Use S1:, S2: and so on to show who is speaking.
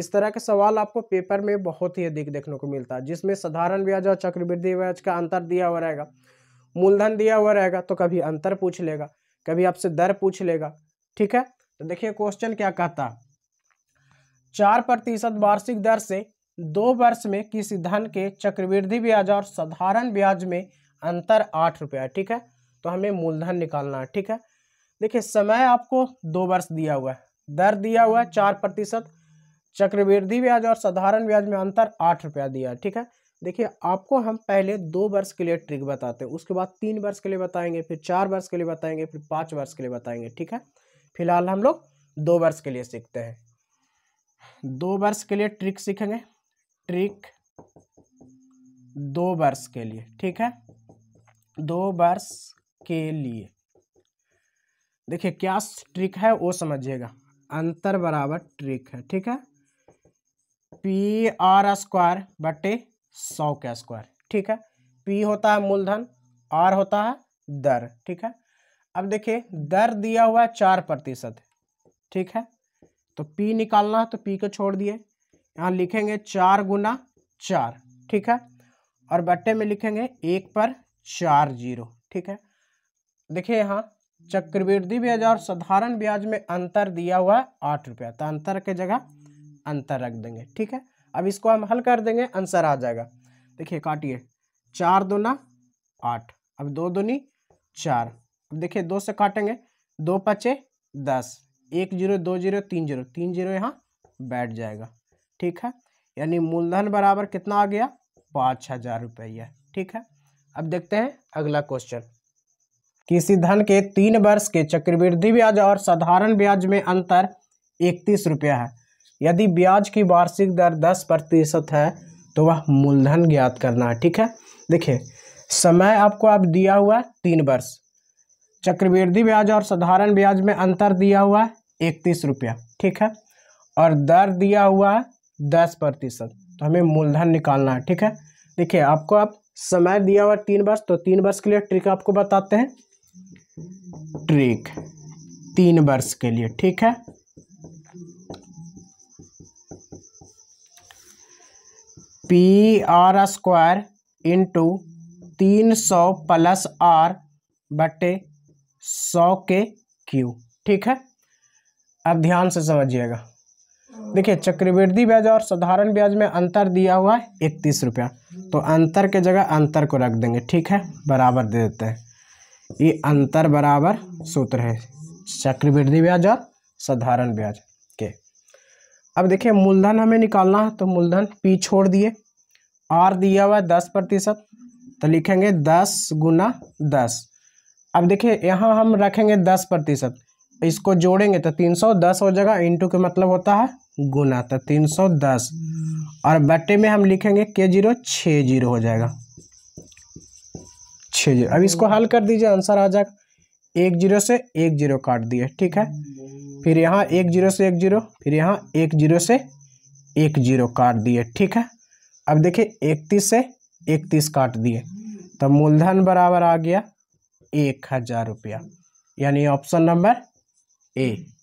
S1: इस तरह के सवाल आपको पेपर में बहुत ही अधिक देखने को मिलता है जिसमें साधारण ब्याज और चक्रवृद्धि ब्याज का अंतर दिया हुआ रहेगा मूलधन दिया हुआ रहेगा तो कभी अंतर पूछ लेगा कभी आपसे दर पूछ लेगा ठीक है तो देखिए क्वेश्चन क्या कहता है चार प्रतिशत वार्षिक दर से दो वर्ष में किसी धन के चक्रवृद्धि ब्याज और साधारण ब्याज में अंतर आठ रुपया ठीक है तो हमें मूलधन निकालना है ठीक है देखिए समय आपको दो वर्ष दिया हुआ है दर दिया हुआ है चार प्रतिशत चक्रवृद्धि ब्याज और साधारण ब्याज में अंतर आठ रुपया दिया ठीक है देखिए आपको हम पहले दो वर्ष के लिए ट्रिक बताते हैं उसके बाद तीन वर्ष के लिए बताएंगे फिर चार वर्ष के लिए बताएंगे फिर पाँच वर्ष के लिए बताएंगे ठीक है फिलहाल हम लोग दो वर्ष के लिए सीखते हैं दो वर्ष के लिए ट्रिक सीखेंगे ट्रिक दो वर्ष के लिए ठीक है दो वर्ष के लिए देखिए क्या ट्रिक है वो समझिएगा अंतर बराबर ट्रिक है ठीक है पी आर स्क्वायर बटे सौ के स्क्वायर ठीक है पी होता है मूलधन आर होता है दर ठीक है अब देखिए दर दिया हुआ है चार प्रतिशत ठीक है तो पी निकालना है तो पी को छोड़ दिए यहाँ लिखेंगे चार गुना चार ठीक है और बट्टे में लिखेंगे एक पर चार जीरो ठीक है देखिए यहाँ चक्रवृद्धि ब्याज और साधारण ब्याज में अंतर दिया हुआ है आठ रुपया तो अंतर के जगह अंतर रख देंगे ठीक है अब इसको हम हल कर देंगे आंसर आ जाएगा देखिए काटिए चार दुना आठ अब दो दूनी चार अब देखिए दो से काटेंगे दो पचे दस एक जीरो दो जीरो तीन जीरो तीन जीरो यहाँ बैठ जाएगा ठीक है यानी मूलधन बराबर कितना आ गया पाँच हजार रुपये ठीक है अब देखते हैं अगला क्वेश्चन किसी धन के तीन वर्ष के चक्रवृद्धि ब्याज और साधारण ब्याज में अंतर इकतीस रुपया है यदि ब्याज की वार्षिक दर दस प्रतिशत है तो वह मूलधन ज्ञात करना है ठीक है देखिए समय आपको अब दिया हुआ है तीन वर्ष चक्रवृद्धि ब्याज और साधारण ब्याज में अंतर दिया हुआ है इकतीस रुपया ठीक है और दर दिया हुआ है दस प्रतिशत तो हमें मूलधन निकालना है ठीक है देखिए आपको अब आप समय दिया हुआ तीन वर्ष तो तीन वर्ष के लिए ट्रिक आपको बताते हैं ट्रिक तीन वर्ष के लिए ठीक है पी आर स्क्वायर इंटू तीन सौ प्लस आर बटे सौ के क्यू ठीक है अब ध्यान से समझिएगा देखिए चक्रवृद्धि ब्याज और साधारण ब्याज में अंतर दिया हुआ है इकतीस रुपया तो अंतर के जगह अंतर को रख देंगे ठीक है बराबर दे देते हैं ये अंतर बराबर सूत्र है चक्रवृद्धि ब्याज और साधारण ब्याज अब देखिए मूलधन हमें निकालना है तो मूलधन पी छोड़ दिए आर दिया हुआ है दस प्रतिशत तो लिखेंगे दस गुना दस अब देखिए यहाँ हम रखेंगे दस प्रतिशत इसको जोड़ेंगे तो तीन सौ दस हो जाएगा इंटू के मतलब होता है गुना तो तीन सौ दस और बट्टे में हम लिखेंगे के जीरो छः जीरो हो जाएगा छः जीरो अब इसको हल कर दीजिए आंसर आ जाएगा एक जीरो से एक जीरो काट दिए ठीक है फिर यहाँ एक जीरो से एक जीरो फिर यहाँ एक जीरो से एक जीरो काट दिए ठीक है अब देखिए इकतीस से इकतीस काट दिए तो मूलधन बराबर आ गया एक हज़ार रुपया यानी ऑप्शन नंबर ए